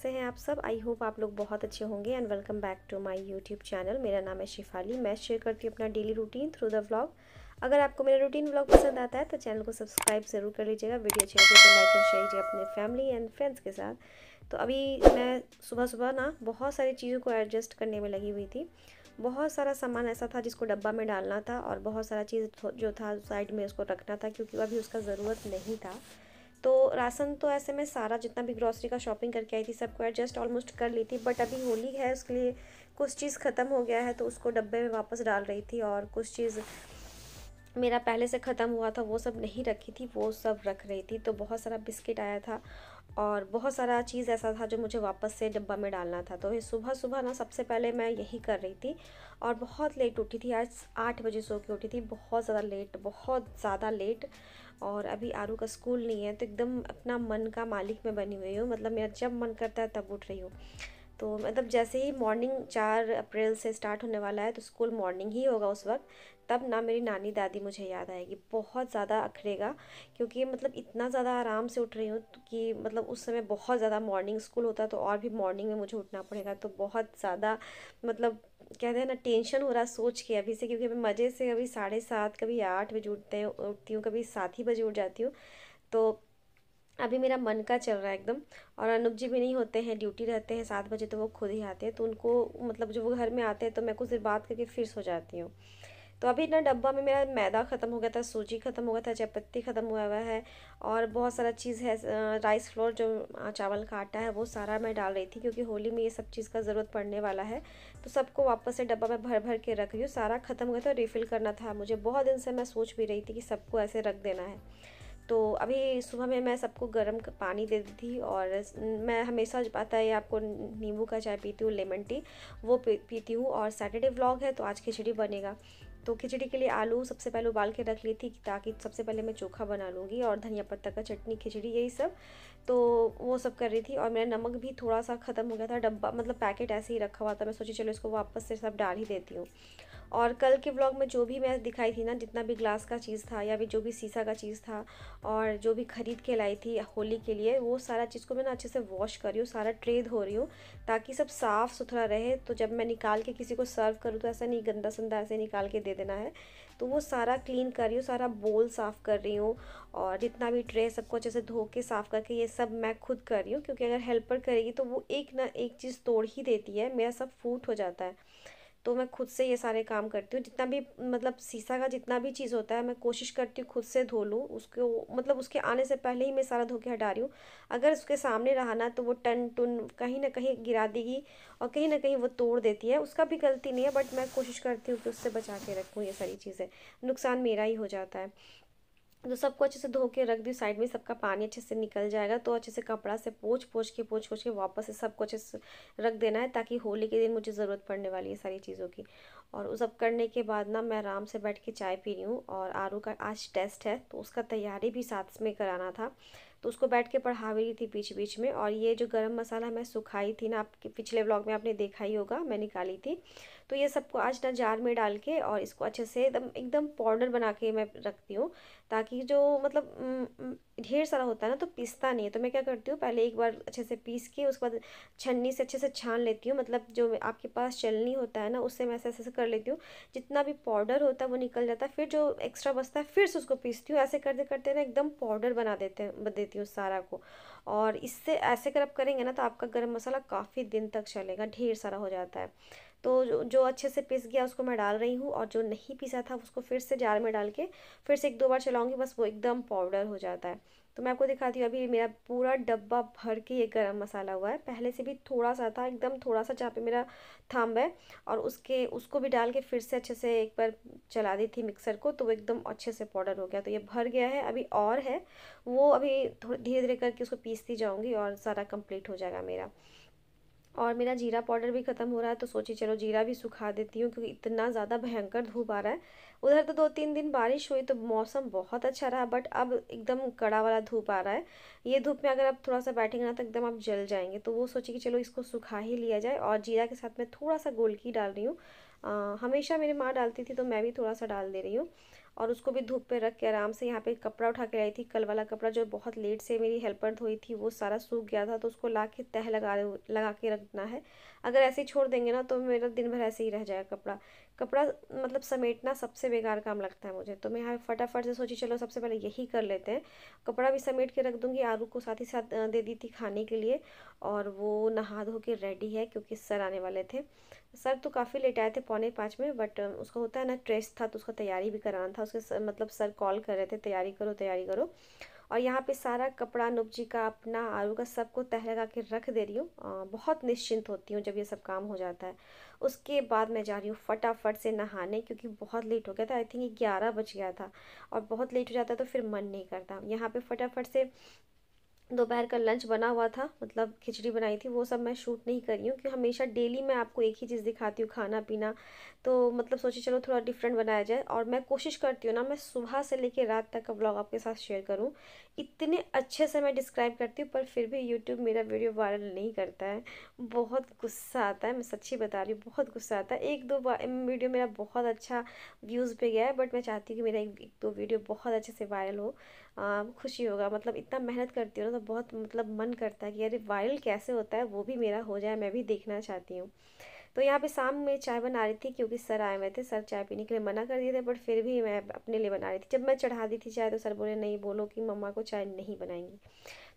कैसे हैं आप सब आई होप आप लोग बहुत अच्छे होंगे and welcome back to my YouTube channel मेरा नाम है शिफाली मैं शेयर करती हूँ अपना daily routine through the vlog अगर आपको मेरा रूटीन व्लॉग पसंद आता है तो चैनल को सब्सक्राइब ज़रूर कर लीजिएगा वीडियो अच्छी लगे तो लाइक एंड शेयर कीजिए अपने फैमिली एंड फ्रेंड्स के साथ तो अभी मैं सुबह सुबह ना बहुत सारी चीज़ों को एडजस्ट करने में लगी हुई थी बहुत सारा सामान ऐसा था जिसको डब्बा में डालना था और बहुत सारा चीज़ जो था साइड में उसको रखना था क्योंकि अभी उसका ज़रूरत नहीं था तो राशन तो ऐसे मैं सारा जितना भी ग्रॉसरी का शॉपिंग करके आई थी सबको एडजस्ट ऑलमोस्ट कर ली थी बट अभी होली है उसके लिए कुछ चीज़ ख़त्म हो गया है तो उसको डब्बे में वापस डाल रही थी और कुछ चीज़ मेरा पहले से ख़त्म हुआ था वो सब नहीं रखी थी वो सब रख रही थी तो बहुत सारा बिस्किट आया था और बहुत सारा चीज़ ऐसा था जो मुझे वापस से डब्बा में डालना था तो ये सुबह सुबह ना सबसे पहले मैं यही कर रही थी और बहुत लेट उठी थी आज आठ बजे सो के उठी थी बहुत ज़्यादा लेट बहुत ज़्यादा लेट और अभी आरू का स्कूल नहीं है तो एकदम अपना मन का मालिक मैं बनी हुई हूँ मतलब मेरा जब मन करता है तब उठ रही हूँ तो मतलब जैसे ही मॉर्निंग चार अप्रैल से स्टार्ट होने वाला है तो स्कूल मॉर्निंग ही होगा उस वक्त तब ना मेरी नानी दादी मुझे याद आएगी बहुत ज़्यादा अखड़ेगा क्योंकि मतलब इतना ज़्यादा आराम से उठ रही हूँ तो कि मतलब उस समय बहुत ज़्यादा मॉर्निंग स्कूल होता तो और भी मॉर्निंग में मुझे उठना पड़ेगा तो बहुत ज़्यादा मतलब कहते हैं ना टेंशन हो रहा सोच के अभी से क्योंकि मैं मज़े से अभी साढ़े सात कभी आठ बजे उठते हैं उठती हूँ कभी सात ही बजे उठ जाती हूँ तो अभी मेरा मन का चल रहा है एकदम और अनुप जी भी नहीं होते हैं ड्यूटी रहते हैं सात बजे तो वो खुद ही आते हैं तो उनको मतलब जो वो घर में आते हैं तो मैं कुछ देर बात करके फिर सो जाती हूँ तो अभी ना डब्बा में मेरा मैदा ख़त्म हो गया था सूजी ख़त्म हो गया था चायपत्ती ख़त्म हुआ हुआ है और बहुत सारा चीज़ है राइस फ्लोर जो चावल का आटा है वो सारा मैं डाल रही थी क्योंकि होली में ये सब चीज़ का ज़रूरत पड़ने वाला है तो सबको वापस से डब्बा में भर भर के रख रही हूँ सारा ख़त्म हो गया था रिफ़िल करना था मुझे बहुत दिन से मैं सोच भी रही थी कि सबको ऐसे रख देना है तो अभी सुबह में मैं सबको गर्म पानी दे दी थी और मैं हमेशा पता है आपको नींबू का चाय पीती हूँ लेमन टी वो पीती हूँ और सैटरडे व्लॉग है तो आज खिचड़ी बनेगा तो खिचड़ी के लिए आलू सबसे पहले उबाल के रख ली थी ताकि सबसे पहले मैं चोखा बना लूँगी और धनिया पत्ता का चटनी खिचड़ी यही सब तो वो सब कर रही थी और मेरा नमक भी थोड़ा सा ख़त्म हो गया था डब्बा मतलब पैकेट ऐसे ही रखा हुआ था मैं सोची चलो इसको वापस से सब डाल ही देती हूँ और कल के व्लॉग में जो भी मैं दिखाई थी ना जितना भी ग्लास का चीज़ था या भी जो भी शीशा का चीज़ था और जो भी ख़रीद के लाई थी होली के लिए वो सारा चीज़ को मैं ना अच्छे से वॉश कर रही हूँ सारा ट्रे धो रही हूँ ताकि सब साफ़ सुथरा रहे तो जब मैं निकाल के किसी को सर्व करूँ तो ऐसा नहीं गंदा संदा ऐसे निकाल के दे देना है तो वो सारा क्लीन कर रही हूँ सारा बोल साफ़ कर रही हूँ और जितना भी ट्रे सबको अच्छे से धो के साफ़ करके ये सब मैं खुद कर रही हूँ क्योंकि अगर हेल्पर करेगी तो वो एक ना एक चीज़ तोड़ ही देती है मेरा सब फूट हो जाता है तो मैं खुद से ये सारे काम करती हूँ जितना भी मतलब शीशा का जितना भी चीज़ होता है मैं कोशिश करती हूँ खुद से धो लूँ उसको मतलब उसके आने से पहले ही मैं सारा धो के हटा रही हूँ अगर उसके सामने रहा ना तो वो टन टन कहीं ना कहीं गिरा देगी और कहीं ना कहीं वो तोड़ देती है उसका भी गलती नहीं है बट मैं कोशिश करती हूँ कि उससे बचा के रखूँ ये सारी चीज़ें नुकसान मेरा ही हो जाता है तो सबको अच्छे से धो के रख दी साइड में सबका पानी अच्छे से निकल जाएगा तो अच्छे से कपड़ा से पोछ पोछ के पोछ पोछ के वापस से सबको अच्छे से रख देना है ताकि होली के दिन मुझे ज़रूरत पड़ने वाली है सारी चीज़ों की और वो सब करने के बाद ना मैं आराम से बैठ के चाय पी रही हूँ और आरू का आज टेस्ट है तो उसका तैयारी भी साथ में कराना था तो उसको बैठ के पढ़ा भी रही थी बीच बीच में और ये जो गरम मसाला मैं सुखाई थी ना आपके पिछले व्लॉग में आपने देखा ही होगा मैं निकाली थी तो ये सबको आज ना जार में डाल के और इसको अच्छे से एकदम एकदम पाउडर बना के मैं रखती हूँ ताकि जो मतलब ढेर सारा होता है ना तो पीसता नहीं है तो मैं क्या करती हूँ पहले एक बार अच्छे से पीस के उसके बाद छन्नी से अच्छे से छान लेती हूँ मतलब जो आपके पास चलनी होता है ना उससे मैं ऐसे ऐसे कर लेती हूँ जितना भी पाउडर होता है वो निकल जाता है फिर जो एक्स्ट्रा बचता है फिर से उसको पीसती हूँ ऐसे करते करते ना एकदम पाउडर बना देते हैं देती हूँ सारा को और इससे ऐसे अगर आप करेंगे ना तो आपका गर्म मसाला काफ़ी दिन तक चलेगा ढेर सारा हो जाता है तो जो, जो अच्छे से पिस गया उसको मैं डाल रही हूँ और जो नहीं पिसा था उसको फिर से जार में डाल के फिर से एक दो बार चलाऊँगी बस वो एकदम पाउडर हो जाता है तो मैं आपको दिखाती हूँ अभी मेरा पूरा डब्बा भर के ये गरम मसाला हुआ है पहले से भी थोड़ा सा था एकदम थोड़ा सा जहाँ पे मेरा थाम है और उसके उसको भी डाल के फिर से अच्छे से एक बार चला दी थी मिक्सर को तो वो एकदम अच्छे से पाउडर हो गया तो ये भर गया है अभी और है वो अभी थोड़ा धीरे धीरे करके उसको पीसती जाऊँगी और सारा कम्प्लीट हो जाएगा मेरा और मेरा जीरा पाउडर भी ख़त्म हो रहा है तो सोची चलो जीरा भी सुखा देती हूँ क्योंकि इतना ज़्यादा भयंकर धूप आ रहा है उधर तो दो तीन दिन बारिश हुई तो मौसम बहुत अच्छा रहा बट अब एकदम कड़ा वाला धूप आ रहा है ये धूप में अगर आप थोड़ा सा बैठेंगे ना तो एकदम आप जल जाएंगे तो वो सोची कि चलो इसको सुखा ही लिया जाए और जीरा के साथ मैं थोड़ा सा गोलकी डाल रही हूँ हमेशा मेरी माँ डालती थी तो मैं भी थोड़ा सा डाल दे रही हूँ और उसको भी धूप पे रख के आराम से यहाँ पे कपड़ा उठा के लाई थी कल वाला कपड़ा जो बहुत लेट से मेरी हेल्पर धोई थी वो सारा सूख गया था तो उसको ला के तह लगा लगा के रखना है अगर ऐसे ही छोड़ देंगे ना तो मेरा दिन भर ऐसे ही रह जाएगा कपड़ा कपड़ा मतलब समेटना सबसे बेकार काम लगता है मुझे तो मैं यहाँ फटाफट से सोची चलो सबसे पहले यही कर लेते हैं कपड़ा भी समेट के रख दूँगी आरू को साथ ही साथ दे दी थी खाने के लिए और वो नहा धो के रेडी है क्योंकि सर आने वाले थे सर तो काफ़ी लेट आए थे पौने पाँच में बट उसका होता है ना ट्रेस था तो उसका तैयारी भी कराना था उसके सर, मतलब सर कॉल कर रहे थे तैयारी करो तैयारी करो और यहाँ पे सारा कपड़ा नुपजी का अपना आलू का सबको तह लगा के रख दे रही हूँ बहुत निश्चिंत होती हूँ जब ये सब काम हो जाता है उसके बाद मैं जा रही हूँ फटाफट से नहाने क्योंकि बहुत लेट हो गया था आई थिंक ग्यारह बज गया था और बहुत लेट हो जाता तो फिर मन नहीं करता यहाँ पर फटाफट से दोपहर का लंच बना हुआ था मतलब खिचड़ी बनाई थी वो सब मैं शूट नहीं कर रही हूँ क्योंकि हमेशा डेली मैं आपको एक ही चीज़ दिखाती हूँ खाना पीना तो मतलब सोची चलो थोड़ा डिफरेंट बनाया जाए और मैं कोशिश करती हूँ ना मैं सुबह से लेकर रात तक का ब्लॉग आपके साथ शेयर करूँ इतने अच्छे से मैं डिस्क्राइब करती हूँ पर फिर भी यूट्यूब मेरा वीडियो वायरल नहीं करता है बहुत गुस्सा आता है मैं सच्ची बता रही हूँ बहुत गुस्सा आता है एक दो वीडियो मेरा बहुत अच्छा व्यूज़ पे गया है बट मैं चाहती हूँ कि मेरा एक, दो वीडियो बहुत अच्छे से वायरल हो आ, खुशी होगा मतलब इतना मेहनत करती हूँ ना तो बहुत मतलब मन करता है कि अरे वायरल कैसे होता है वो भी मेरा हो जाए मैं भी देखना चाहती हूँ तो यहाँ पे शाम में चाय बना रही थी क्योंकि सर आए हुए थे सर चाय पीने के लिए मना कर दिए थे बट फिर भी मैं अपने लिए बना रही थी जब मैं चढ़ा दी थी चाय तो सर बोले नहीं बोलो कि मम्मा को चाय नहीं बनाएंगी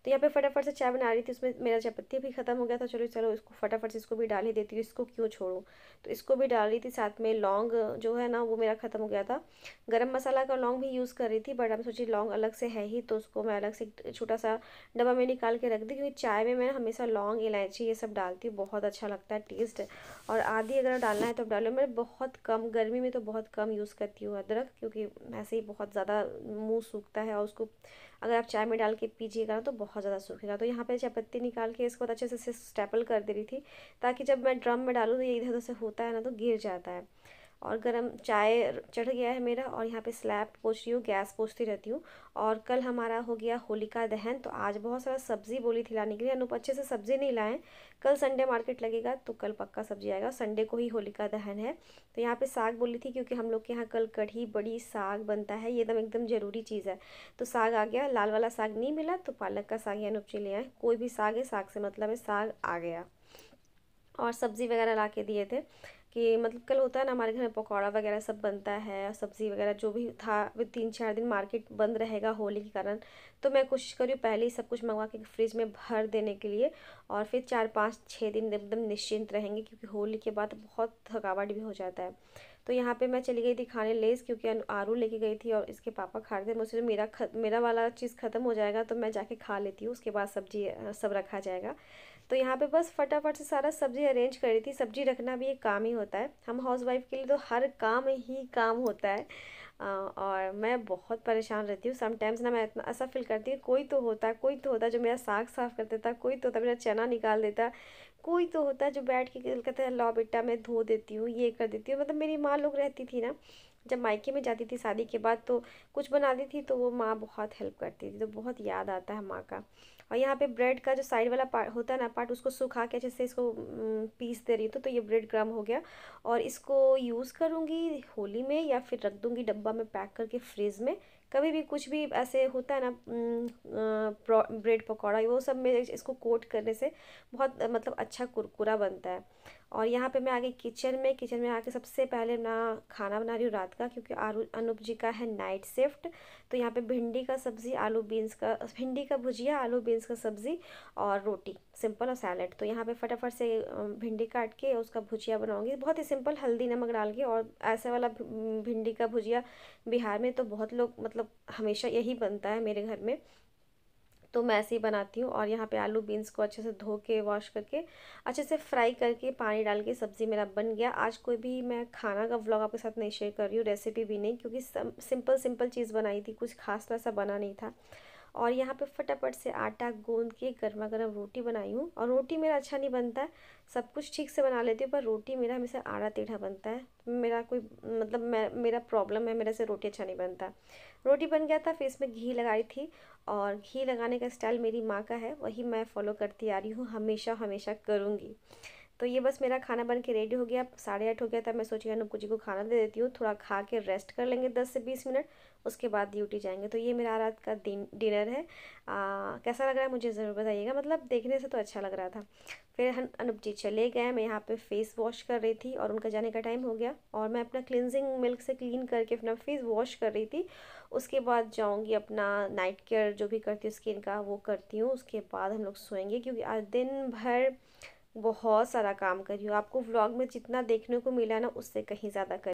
तो यहाँ पे फटाफट से चाय बना रही थी उसमें मेरा चाय पत्ती भी ख़त्म हो गया था चलो चलो इसको फटाफट से इसको भी डाल ही देती हूँ इसको क्यों छोड़ूँ तो इसको भी डाल रही थी साथ में लौंग जो है ना वो मेरा ख़त्म हो गया था गर्म मसाला का लौंग भी यूज़ कर रही थी बट हम सोची लौंग अलग से है ही तो उसको मैं अलग से छोटा सा डब्बा में निकाल के रख दी क्योंकि चाय में मैं हमेशा लौंग इलायची ये सब डालती हूँ बहुत अच्छा लगता है टेस्ट और आधी अगर डालना है तो डालो मैं बहुत कम गर्मी में तो बहुत कम यूज़ करती हूँ अदरक क्योंकि ऐसे ही बहुत ज़्यादा मुँह सूखता है और उसको अगर आप चाय में डाल के पीजिएगा ना तो बहुत ज़्यादा सूखेगा तो यहाँ पे चायपत्ती निकाल के इसको अच्छे से स्टेपल कर दे रही थी ताकि जब मैं ड्रम में डालूँ तो ये इधर उधर से होता है ना तो गिर जाता है और गरम चाय चढ़ गया है मेरा और यहाँ पे स्लैब पोछ रही हूँ गैस पोछती रहती हूँ और कल हमारा हो गया होलिका दहन तो आज बहुत सारा सब्ज़ी बोली थी लाने के लिए अनुप अच्छे से सब्ज़ी नहीं लाएँ कल संडे मार्केट लगेगा तो कल पक्का सब्ज़ी आएगा संडे को ही होलिका दहन है तो यहाँ पे साग बोली थी क्योंकि हम लोग के यहाँ कल कढ़ी बड़ी साग बनता है ये एकदम एकदम ज़रूरी चीज़ है तो साग आ गया लाल वाला साग नहीं मिला तो पालक का साग ही अनुप जी ले आए कोई भी साग है साग से मतलब है साग आ गया और सब्ज़ी वगैरह ला के दिए थे कि मतलब कल होता है ना हमारे घर में पकौड़ा वगैरह सब बनता है सब्ज़ी वगैरह जो भी था तीन चार दिन मार्केट बंद रहेगा होली के कारण तो मैं कोशिश करी पहले ही सब कुछ मंगवा के फ्रिज में भर देने के लिए और फिर चार पाँच छः दिन एकदम निश्चिंत रहेंगे क्योंकि होली के बाद बहुत थकावट भी हो जाता है तो यहाँ पे मैं चली गई थी खाने लेस क्योंकि आरू लेके गई थी और इसके पापा खा रहे थे मुझसे मेरा ख, मेरा वाला चीज़ ख़त्म हो जाएगा तो मैं जाके खा लेती हूँ उसके बाद सब्जी सब रखा जाएगा तो यहाँ पे बस फटाफट से सारा सब्जी अरेंज कर रही थी सब्जी रखना भी एक काम ही होता है हम हाउस वाइफ के लिए तो हर काम ही काम होता है और मैं बहुत परेशान रहती हूँ समटाइम्स ना मैं इतना ऐसा फील करती हूँ कोई तो होता कोई तो होता जो मेरा साग साफ़ कर देता कोई तो होता मेरा चना निकाल देता कोई तो होता जो बैठ के कहते हैं लॉ बेटा मैं धो देती हूँ ये कर देती हूँ मतलब मेरी माँ लोग रहती थी ना जब मायके में जाती थी शादी के बाद तो कुछ बना देती थी तो वो माँ बहुत हेल्प करती थी तो बहुत याद आता है माँ का और यहाँ पे ब्रेड का जो साइड वाला पार्ट होता है ना पार्ट उसको सुखा के अच्छे से इसको पीस दे रही हूँ तो, तो ये ब्रेड क्रम हो गया और इसको यूज़ करूँगी होली में या फिर रख दूँगी डब्बा में पैक करके फ्रिज में कभी भी कुछ भी ऐसे होता है ना ब्रेड पकौड़ा वो सब में इसको कोट करने से बहुत मतलब अच्छा कुरकुरा बनता है और यहाँ पे मैं आ गई किचन में किचन में आके सबसे पहले ना खाना बना रही हूँ रात का क्योंकि आरू अनूप जी का है नाइट शिफ्ट तो यहाँ पे भिंडी का सब्ज़ी आलू बीन्स का भिंडी का भुजिया आलू बीन्स का सब्ज़ी और रोटी सिंपल और सैलड तो यहाँ पे फटाफट से भिंडी काट के उसका भुजिया बनाऊँगी बहुत ही सिंपल हल्दी नमक डाल के और ऐसा वाला भिंडी का भुजिया बिहार में तो बहुत लोग मतलब हमेशा यही बनता है मेरे घर में तो मैं ऐसे ही बनाती हूँ और यहाँ पे आलू बीन्स को अच्छे से धो के वॉश करके अच्छे से फ्राई करके पानी डाल के सब्ज़ी मेरा बन गया आज कोई भी मैं खाना का व्लॉग आपके साथ नहीं शेयर कर रही हूँ रेसिपी भी नहीं क्योंकि सिंपल सिंपल चीज़ बनाई थी कुछ खास तरह सा बना नहीं था और यहाँ पे फटाफट से आटा गूंद के गर्मा गर्म रोटी बनाई हूँ और रोटी मेरा अच्छा नहीं बनता है सब कुछ ठीक से बना लेती हूँ पर रोटी मेरा हमेशा आड़ा टेढ़ा बनता है मेरा कोई मतलब मैं मेरा प्रॉब्लम है मेरे से रोटी अच्छा नहीं बनता रोटी बन गया था फिर इसमें घी लगाई थी और घी लगाने का स्टाइल मेरी माँ का है वही मैं फॉलो करती आ रही हूँ हमेशा हमेशा करूँगी तो ये बस मेरा खाना बन के रेडी हो गया साढ़े आठ हो गया था मैं सोची अनुपू जी को खाना दे देती हूँ थोड़ा खा के रेस्ट कर लेंगे दस से बीस मिनट उसके बाद ड्यूटी जाएंगे तो ये मेरा रात का दिन डिनर है आ, कैसा लग रहा है मुझे ज़रूर बताइएगा मतलब देखने से तो अच्छा लग रहा था फिर हम अनूप जी चले गए मैं यहाँ पे फेस वॉश कर रही थी और उनका जाने का टाइम हो गया और मैं अपना क्लिनजिंग मिल्क से क्लीन करके अपना फेस वॉश कर रही थी उसके बाद जाऊँगी अपना नाइट केयर जो भी करती हूँ स्किन का वो करती हूँ उसके बाद हम लोग सोएंगे क्योंकि आज दिन भर बहुत सारा काम करी हूँ आपको व्लॉग में जितना देखने को मिला ना उससे कहीं ज़्यादा